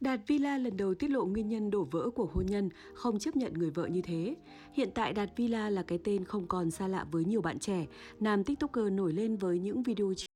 Đạt Villa lần đầu tiết lộ nguyên nhân đổ vỡ của hôn nhân, không chấp nhận người vợ như thế. Hiện tại Đạt Villa là cái tên không còn xa lạ với nhiều bạn trẻ. Nam tiktoker nổi lên với những video